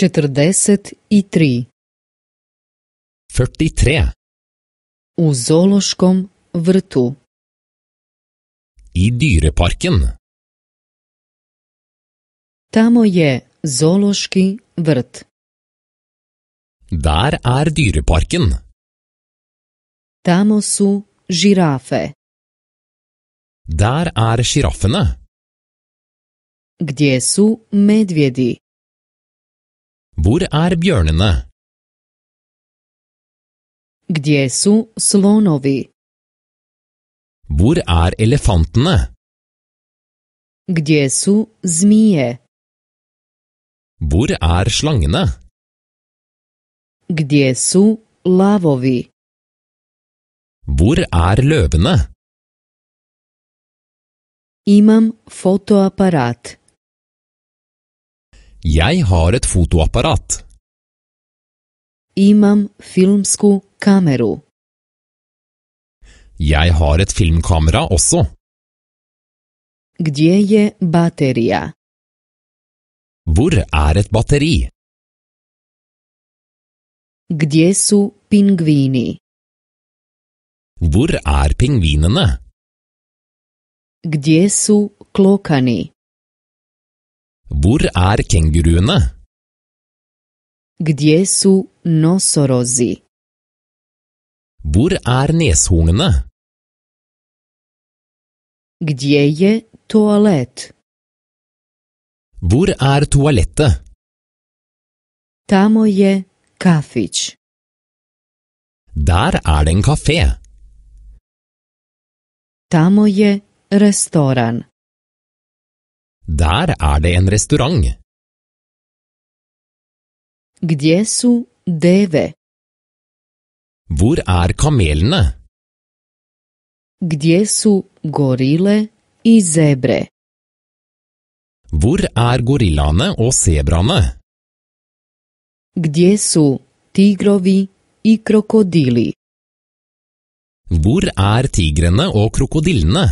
43. U Zološkom vrtu. I dyreparken. Tamo je Zološki vrt. Der er dyreparken. Tamo su žirafe. Dar er giraffene Gdje su medvjedi? Hvor er bjørnene? Gdje su slonovi? Hvor er elefantene? Gdje su zmije? Hvor er slangene? Gdje su lavovi? Hvor er løvene? Imam fotoapparat. Jeg har et fotoapparat. Imam filmsku kameru. Jeg har et filmkamera også. Gdje je baterija? Hvor er et batteri? Gdje su pingvini? Hvor er pingvinene? Gdje su klokani? Hvor er kenguruene? Gdje su nosorozi? Hvor er neshornene? Gdje je toalet? Hvor er toalettet? Tamo je kafić. Der er det en kafé. Tamo je restaurant. Der er det en restaurant. Gdje su deve? Hvor er kamelene? Gdje su gorille i zebre? Hvor er gorillaene og sebraene? Gdje su tigrovi i krokodili? Hvor er tigrene og krokodillene?